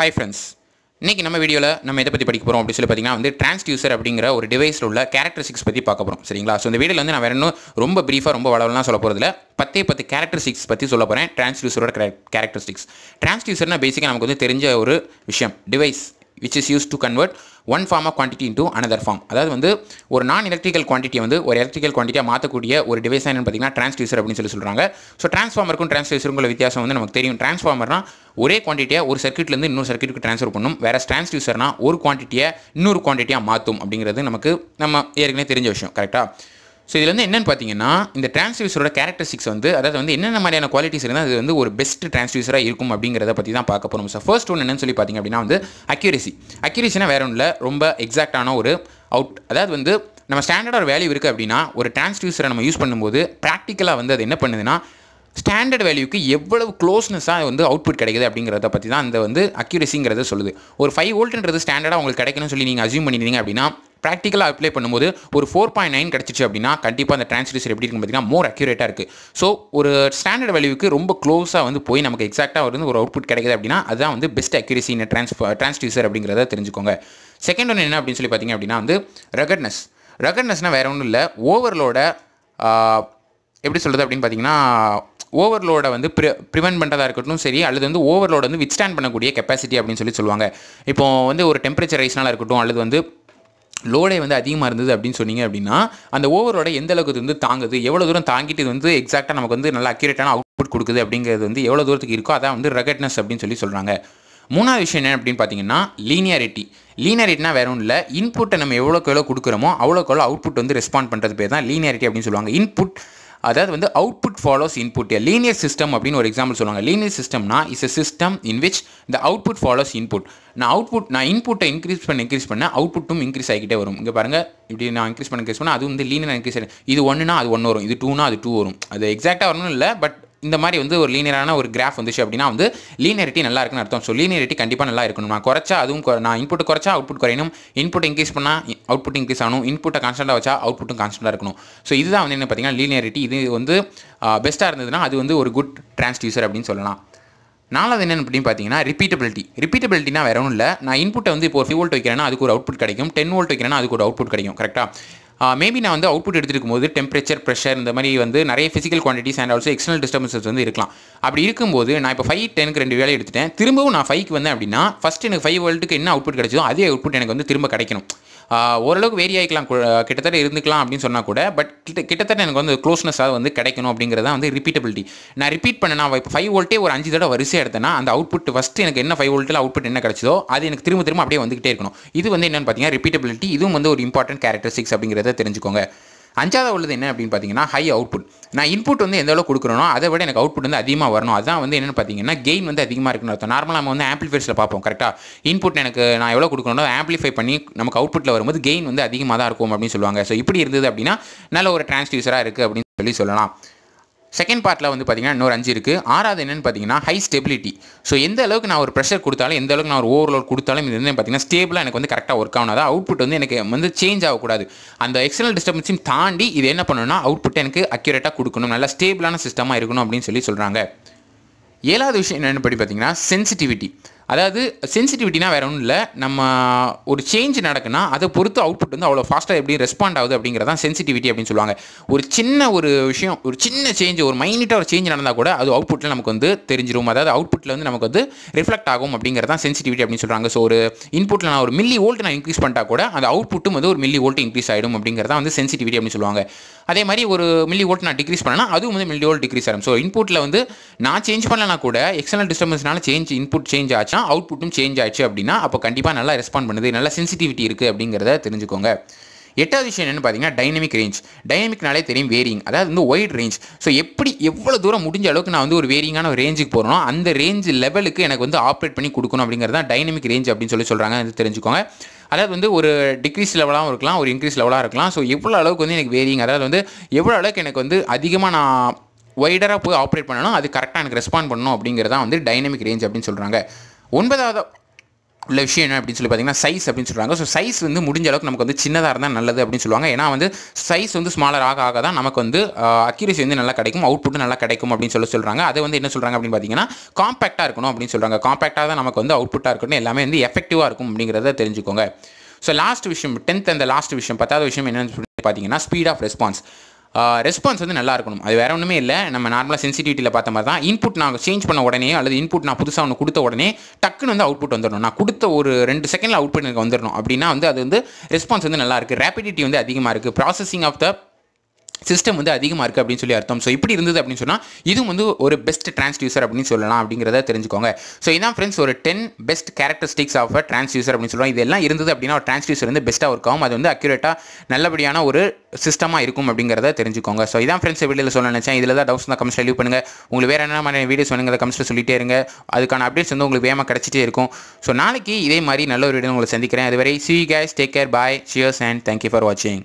hi friends இன்றைக்கி நம்ம வீடியோவில் நம்ம எதை பற்றி படிக்க போகிறோம் அப்படின்னு சொல்லி பார்த்தீங்கன்னா வந்து டிரான்ஸ்டியூசர் அப்படிங்கிற ஒரு டிவைஸில் உள்ள கேரக்டரிஸ்டிக்ஸ் பற்றி பார்க்க போகிறோம் சரிங்களா ஸோ இந்த வீடியோ வந்து நான் வேற இன்னும் ரொம்ப பிரீஃபாக ரொம்ப வளவலாம் சொல்ல போகிறதுல பத்தே பத்து கேரக்டரிஸ்டிக்ஸ் பற்றி சொல்ல போகிறேன் டிரான்ஸ்டியூசரோட கேரக்டரிஸ்டிக்ஸ் டிரான்ஸ்டியூசர்னா பேசிக்காக நமக்கு வந்து தெரிஞ்ச ஒரு விஷயம் device which is use to convert one form of quantity into another form அதாவது வந்து ஒரு நான் எலக்ட்ரிக்கல் குவான்டிட்டியை வந்து ஒரு எலக்ட்ரிக்கல் குவான்டிட்டியாக மாற்றக்கூடிய ஒரு டிவைஸ் என்னன்னு பார்த்தீங்கன்னா டிரான்ஸ்டியூசர் அப்படின்னு சொல்லி சொல்கிறாங்க ஸோ டிரான்ஸ்ஃபார்மருக்கும் டிரான்ஸ்டியூசருக்குள்ள வித்தியாசம் வந்து நமக்கு தெரியும் டிரான்ஸ்ஃபார்மர்னா ஒரே குவான்டிட்டியை ஒரு சர்க்கியூட்லேருந்து இன்னொரு சர்க்கியூட்டுக்கு ட்ரான்ஸ்ஃபர் பண்ணும் வேறு டிரான்ஸ்டியூசர்னா ஒரு குவான்டிட்டியை இன்னொரு குவான்டிட்டியாக மாற்றும் அப்படிங்கிறது நமக்கு நம்ம ஏற்கனவே தெரிஞ்ச விஷயம் கரெக்டாக ஸோ இதில் வந்து என்னென்னு பார்த்தீங்கன்னா இந்த டிரான்ஸ்டியூசரோட கேரக்டரிஸ்டிக்ஸ் வந்து அதாவது வந்து என்னென்ன மாதிரியான குவாலிட்டிஸ் இருந்தால் அது வந்து ஒரு பெஸ்ட் டிரான்ஸ்டியூசராக இருக்கும் அப்படிங்கிறத பற்றி தான் பார்க்க போகிறோம் ஸோ ஃபர்ஸ்ட் ஒன்று என்னென்னு சொல்லி பார்த்தீங்க அப்படின்னா வந்து அக்யூரேசி அக்யூரேசினா வேற ஒன்றில் ரொம்ப எக்ஸாக்டான ஒரு அவுட் அதாவது வந்து நம்ம ஸ்டாண்டர்டாக ஒரு வேல்யூ இருக்குது அப்படின்னா ஒரு டிரான்ஸ்டியூசரை நம்ம யூஸ் பண்ணும்போது ப்ராக்டிக்கலாக வந்து அது என்ன பண்ணுதுன்னா ஸ்டாண்டர்ட் வேல்யூக்கு எவ்வளவு க்ளோஸ்னஸாக வந்து அவுட்புட் கிடைக்குது அப்படிங்கிறத பற்றி தான் அந்த வந்து அக்யூரசிங்கிறத சொல்லுது ஒரு ஃபைவ் வோல்ட்ன்றது ஸ்டாண்டர்டாக உங்களுக்கு கிடைக்கணும்னு சொல்லி நீங்கள் அசியூம் பண்ணியிருந்தீங்க அப்படின்னா ப்ராக்டிக்கலாக அப்ளை பண்ணும்போது ஒரு ஃபோர் பாயிண்ட் நைன் கிடச்சிச்சு அப்படின்னா கண்டிப்பாக அந்த ட்ரான்ஸ்லேஷர் எப்படி இருக்கும் பார்த்தீங்கன்னா மோர் அக்யூரேட்டாக இருக்குது ஸோ ஒரு ஸ்டாண்டர்ட் வேல்யூக்கு ரொம்ப க்ளோஸாக வந்து போய் நமக்கு எக்ஸாக்டாக வந்து ஒரு அவுட்புட் கிடைக்குது அப்படின்னா அதுதான் வந்து பெஸ்ட் அக்யூரசி இந்த ட்ரான்ஸ் ட்ரான்ஸ்டியூசர் அப்படிங்கிறத தெரிஞ்சுக்கோங்க செகண்ட் ஒன்று என்ன அப்படின்னு சொல்லி பார்த்தீங்க அப்படின்னா வந்து ரகட்னஸ் ரகட்னஸ்னால் வேறு ஒன்றும் இல்லை ஓவர்லோட எப்படி சொல்கிறது அப்படின்னு பார்த்தீங்கன்னா ஓவர்லோடை வந்து ப்ரி ப்ரிவெண்ட் பண்ணுறதா இருக்கட்டும் சரி அல்லது வந்து ஓவர்லோட வந்து வித்ஸ்டாண்ட் பண்ணக்கூடிய கெப்பாசிட்டி அப்படின்னு சொல்லி சொல்லுவாங்க இப்போ வந்து ஒரு டெம்பரேச்சர் ரைஸ்னால இருக்கட்டும் அல்லது வந்து லோடே வந்து அதிகமாக இருந்தது அப்படின்னு சொன்னீங்க அப்படின்னா அந்த ஓவரோட எந்த அளவுக்கு வந்து தாங்குது எவ்வளோ தூரம் தாங்கிட்டு வந்து எக்ஸாக்டாக நமக்கு வந்து நல்லா அக்யூரேட்டான அவுட்புட் கொடுக்குது அப்படிங்கிறது வந்து எவ்வளோ தூரத்துக்கு இருக்கோ அதான் வந்து ரகட்னஸ் அப்படின்னு சொல்லி சொல்கிறாங்க மூணாவது விஷயம் என்ன அப்படின்னு பார்த்தீங்கன்னா லீனியாரிட்டி லீனியாரிட்டினா வேற ஒன்றும் இல்லை இன்புட்டை நம்ம எவ்வளோக்கு எவ்வளோ கொடுக்குறோமோ அவ்வளோக்கு எவ்வளோ அவுட்புட் வந்து ரெஸ்பாண்ட் பண்ணுறது பேர் தான் லீனியாரிட்டி அப்படின்னு சொல்லுவாங்க இன்புட் அதாவது வந்து output follows input linear system அப்படின்னு ஒரு எக்ஸாம்பிள் சொல்லுவாங்க லீனியர் சிஸ்டம்னா is a system in which the output follows input நான் அவுட்புட் நான் இன்புட்டை இன்க்ரீஸ் பண்ண இன்க்ரீஸ் பண்ண அவுட்புட்டும் இன்க்ரீஸ் ஆகிக்கிட்டே வரும் இங்கே பாருங்கள் இப்படி நான் இன்க்ரீஸ் பண்ண இன்க்ரீஸ் பண்ணால் அது வந்து லீனியர் இன்க்ரீஸ் இது ஒன்றுனா அது ஒன்று வரும் இது டூனா அது டூ வரும் அது எக்ஸாக்டாக வரணும் இல்லை பட் இந்த மாதிரி வந்து ஒரு லீனியரான ஒரு கிராஃப் வந்துச்சு அப்படின்னா வந்து லீனியரிட்டி நல்லா இருக்குன்னு அர்த்தம் ஸோ லீனியரிட்டி கண்டிப்பாக நல்லா இருக்கணும் நான் குறைச்சா அதுவும் நான் இன்புட் குறைச்சா அவுட்புட் குறையணும் இன்புட் இன்க்ரீஸ் பண்ணால் அவுட்புட் இன்க்ரீஸ் ஆகணும் இன்புட்டை கான்ஸ்டன்ட்டாக வச்சா அவுட்புட்டும் கான்ஸ்டண்ட்டாக இருக்கணும் ஸோ இதுதான் வந்து என்ன பார்த்தீங்கன்னா லீனியரிட்டி இது வந்து பெஸ்ட்டாக இருந்ததுன்னா அது வந்து ஒரு குட் டிரான்ஸ்டியூசர் அப்படின்னு சொல்லலாம் நாலாவது என்ன அப்படின்னு பார்த்தீங்கன்னா ரிப்பீட்டபிலிட்டி ரிப்பீட்டபிலிட்டினா வேற ஒன்றும் இல்லை நான் இன்புட்டை வந்து இப்போ ஒரு ஃபிவ் வோல்ட் வைக்கிறேன்னா அதுக்கு ஒரு அவுட்புட் கிடைக்கும் டென் வோல்ட் வைக்கிறேன்னா அதுக்கு ஒரு அவுட்புட் கிடைக்கும் கரெக்டாக மேபி நான் வந்து அவுட்புட் எடுத்துருக்கும் போது டெம்பரேச்சர் ப்ரெஷர் இந்த மாதிரி வந்து நிறைய physical quantities and also external disturbances வந்து இருக்கலாம் அப்படி இருக்கும்போது நான் இப்போ ஃபைவ் டெனுக்கு ரெண்டு வேலை எடுத்துட்டேன் திரும்பவும் நான் ஃபைவ்க்கு வந்தேன் அப்படின்னா ஃபஸ்ட் எனக்கு ஃபைவ் வேர்ல்டுக்கு என்ன அவுட்புட் கிடைச்சதோ அதே அவுட்புட் எனக்கு வந்து திரும்ப கிடைக்கணும் ஓரளவுக்கு வேரி ஆகிக்கலாம் கிட்டத்தட்ட இருந்துக்கலாம் அப்படின்னு சொன்னால் கூட பட் கிட்ட கிட்டத்தட்ட எனக்கு வந்து க்ளோஸ்னஸாக வந்து கிடைக்கணும் அப்படிங்கிறதா வந்து ரிப்பீட்டபிலிட்டி நான் ரிப்பீட் பண்ணேன் நான் இப்போ ஃபைவ் வோல்ட்டே ஒரு அஞ்சு தடவை வரிசையாக எடுத்தேன்னா அந்த அவுட்புட் ஃபஸ்ட்டு எனக்கு என்ன ஃபைவ் வோல்ட்டில் அவுட்புட் என்ன கிடச்சதோ அது எனக்கு திரும்ப திரும்ப அப்படியே வந்துகிட்டே இருக்கணும் இது வந்து என்னென்னு பார்த்தீங்கன்னா ரிப்பீட்டபிலிட்டி இதுவும் வந்து ஒரு இம்பார்ட்டன்ட் கேரக்டரிஸ்டிக்ஸ் அப்படிங்கிறத தெரிஞ்சுக்கோங்க அஞ்சாவது உள்ளது என்ன அப்படின்னு பார்த்தீங்கன்னா ஹை அவுட்புட் நான் இன்புட் வந்து எந்த அளவுக்கு கொடுக்குறோம் அதை விட எனக்கு அவுட்புட் வந்து அதிகமாக வரணும் அதான் வந்து என்னென்னு பார்த்தீங்கன்னா கெயின் வந்து அதிகமாக இருக்குன்னு அர்த்தம் நார்மலாக நம்ம வந்து ஆம்பிளிஃபைஸில் பார்ப்போம் கரெக்டாக இன்புட் எனக்கு நான் எவ்வளோ கொடுக்கணும் ஆம்பிளிஃபை பண்ணி நமக்கு அவுட்புட்டில் வரும்போது கெயின் வந்து அதிகமாக தான் இருக்கும் அப்படின்னு சொல்லுவாங்க ஸோ இப்படி இருந்தது அப்படின்னா நல்ல ஒரு டிரான்ஸ்டியூசராக இருக்குது அப்படின்னு சொல்லி சொல்லலாம் செகண்ட் பார்ட்டில் வந்து பார்த்திங்கன்னா இன்னொரு அஞ்சு இருக்குது ஆறாவது என்னென்னு பார்த்தீங்கன்னா ஹை ஸ்டெபிலிட்டி ஸோ எந்த அளவுக்கு நான் ஒரு ப்ரெஷர் கொடுத்தாலும் எந்த அளவுக்கு நான் ஒரு ஓவர்லோட் கொடுத்தாலும் இது வந்து பார்த்தீங்கன்னா ஸ்டேபிளாக எனக்கு வந்து கரெக்டாக ஒர்க் ஆகணும் அதாவது அவுட்புட் வந்து எனக்கு வந்து சேஞ்ச் ஆகக்கூடாது அந்த எக்ஸ்டர்னல் டிஸ்டர்பன்ஸையும் தாண்டி இது என்ன பண்ணணும்னா புட் எனக்கு அக்யூரேட்டாக கொடுக்கணும் நல்லா ஸ்டேபிளான சிஸ்டமாக இருக்கணும் அப்படின்னு சொல்லி சொல்கிறாங்க ஏழாவது விஷயம் என்னென்னு படி பார்த்திங்கன்னா சென்சிட்டிவிட்டி அதாவது சென்சிட்டிவிட்டினா வேறு ஒன்றும் இல்லை நம்ம ஒரு சேஞ்ச் நடக்குன்னா அதை பொறுத்து அவுட்புட் வந்து அவ்வளோ ஃபாஸ்ட்டாக எப்படி ரெஸ்பாண்ட் ஆகுது அப்படிங்கிறதான் சென்சிட்டிவிட்டி அப்படின்னு சொல்லுவாங்க ஒரு சின்ன ஒரு விஷயம் ஒரு சின்ன சேஞ்ச் ஒரு மைனியூட்டாக ஒரு சேஞ்ச் நடந்தால் கூட அது அவுட்புட்டில் நமக்கு வந்து தெரிஞ்சிடும் அதாவது அவுட்புட்டில் வந்து நமக்கு வந்து ரிஃப்ளெக்ட் ஆகும் அப்படிங்கிறதான் சென்சிட்டிவிட்டி அப்படின்னு சொல்கிறாங்க ஸோ ஒரு இன்புட்டில் நான் ஒரு மில்லி வோல்ட் நான் இன்க்ரீஸ் பண்ணிட்டா கூட அந்த அவுட்புட்டும் வந்து ஒரு மில்லி வோல்ட் இன்க்ரீஸ் ஆகிடும் அப்படிங்கிறதான் வந்து சென்சிட்டிவிட்டி அப்படின்னு சொல்லுவாங்க அதே மாதிரி ஒரு மில்லி வோல்ட் நான் டிக்ரீஸ் பண்ணனா அதுவும் வந்து மில்லி ஓல்ட் டிக்ரீஸ் ஆகும் ஸோ இன்புட்டில் வந்து நான் சேஞ்ச் பண்ணலனா கூட எக்ஸ்டர்னல் டிஸ்டர்பன்ஸ்னால சேஞ்ச் இன்புட் சேஞ்ச் ஆச்சு ஆயிடுச்சுன்னா அவுட்புட்டும் சேஞ்ச் ஆயிடுச்சு அப்படின்னா அப்போ கண்டிப்பாக நல்லா ரெஸ்பாண்ட் பண்ணுது நல்லா சென்சிட்டிவிட்டி இருக்குது அப்படிங்கிறத தெரிஞ்சுக்கோங்க எட்டாவது விஷயம் என்னென்னு பார்த்தீங்கன்னா டைனமிக் ரேஞ்ச் டைனமிக்னாலே தெரியும் வேரிங் அதாவது வந்து ஒயிட் ரேஞ்ச் ஸோ எப்படி எவ்வளோ தூரம் முடிஞ்ச அளவுக்கு நான் வந்து ஒரு வேரிங்கான ஒரு ரேஞ்சுக்கு போகிறோம் அந்த ரேஞ்ச் லெவலுக்கு எனக்கு வந்து ஆப்ரேட் பண்ணி கொடுக்கணும் அப்படிங்கிறது தான் டைனமிக் ரேஞ்ச் அப்படின்னு சொல்லி சொல்கிறாங்க அது தெரிஞ்சுக்கோங்க அதாவது வந்து ஒரு டிக்ரீஸ் லெவலாகவும் இருக்கலாம் ஒரு இன்க்ரீஸ் லெவலாக இருக்கலாம் ஸோ எவ்வளோ அளவுக்கு வந்து எனக்கு வேரிங் அதாவது வந்து எவ்வளோ அளவுக்கு எனக்கு வந்து அதிகமாக நான் ஒய்டராக போய் ஆப்ரேட் பண்ணணும் அது கரெக்டாக எனக்கு ரெஸ்பாண்ட் பண்ணணும் அப்படிங்கிறதான் வந்து டைனமிக் ரேஞ்ச் அப்படின்னு சொல்கிறாங்க ஒன்பதாவது உள்ள விஷயம் என்ன அப்படின்னு சொல்லி பார்த்தீங்கன்னா சைஸ் அப்படின்னு சொல்கிறாங்க ஸோ சைஸ் வந்து முடிஞ்ச அளவுக்கு நமக்கு வந்து சின்னதாக இருந்தால் நல்லது அப்படின்னு சொல்லுவாங்க ஏன்னா வந்து சைஸ் வந்து ஸ்மாலர் ஆக ஆக தான் நமக்கு வந்து அக்யூரேசி வந்து நல்லா கிடைக்கும் அவுட்புட் நல்லா கிடைக்கும் அப்படின்னு சொல்லி சொல்கிறாங்க அது வந்து என்ன சொல்கிறாங்க அப்படின்னு பார்த்தீங்கன்னா காம்பாக்டாக இருக்கணும் அப்படின்னு சொல்கிறாங்க காம்பாக்டாக தான் நமக்கு வந்து அவுட்புட்டாக இருக்கணும் எல்லாமே வந்து எஃபெக்டிவாக இருக்கும் அப்படிங்கிறத தெரிஞ்சுக்கோங்க ஸோ லாஸ்ட் விஷயம் டென்த் அந்த லாஸ்ட் விஷயம் பத்தாவது விஷயம் என்னென்னு சொல்லி பார்த்தீங்கன்னா ஸ்பீட் ஆஃப் ரெஸ்பான்ஸ் ரெஸ்பான்ஸ் வந்து நல்லா இருக்கணும் அது வேற ஒன்றுமே இல்லை நம்ம நார்மலாக சென்சிட்டிவிட்டியில் பார்த்த மாதிரி தான் இன்புட் நான் சேஞ்ச் பண்ண உடனே அல்லது இன்புட் நான் புதுசாக ஒன்று கொடுத்த உடனே டக்குன்னு வந்து அவுட்புட் வந்துடணும் நான் கொடுத்த ஒரு ரெண்டு செகண்டில் அவுட்புட் எனக்கு வந்துடணும் அப்படின்னா வந்து அது வந்து ரெஸ்பான்ஸ் வந்து நல்லா இருக்குது ரேப்பிடிட்டி வந்து அதிகமாக இருக்குது ப்ராசஸிங் ஆஃப் த சிஸ்டம் வந்து அதிகமாக இருக்குது அப்படின்னு சொல்லி அர்த்தம் ஸோ இப்படி இருந்தது அப்படின்னு சொன்னால் இதுவும் வந்து ஒரு பெஸ்ட் ட்ரான்ஸ்யூசர் அப்படின்னு சொல்லலாம் அப்படிங்கிறத தெரிஞ்சுக்கோங்க ஸோ இதான் ஃப்ரெண்ட்ஸ் ஒரு ten best characteristics of a transducer அப்படின்னு சொல்லுவோம் இதெல்லாம் இருந்தது அப்படின்னா ஒரு ட்ரான்ஸ்யூசர் வந்து பெஸ்ட்டாக ஒர்க் ஆகும் அது வந்து அக்யூரேட்டாக நல்லபடியான ஒரு சிஸ்டமாக இருக்கும் அப்படிங்கிறத தெரிஞ்சுக்கோங்க ஸோ இதான் ஃப்ரெண்ட்ஸ் வீடியோவில் சொல்ல நினச்சேன் இதில் தான் டவுட்ஸ் தான் கமெண்ட்ஸ் லீவ் பண்ணுங்கள் உங்களுக்கு வேறு என்ன மாதிரி வீடியோஸ் வேணுங்கிற கமெண்ட்ஸில் சொல்லிட்டே இருங்க அதுக்கான அப்டேட்ஸ் வந்து உங்களுக்கு வேகமாக கிடச்சிட்டே இருக்கும் ஸோ நாளைக்கு இதே மாதிரி நல்ல ஒரு வீடியோ உங்களை சந்திக்கிறேன் அதுவரை சி கேஸ் take care bye cheers and thank you for வாட்சிங்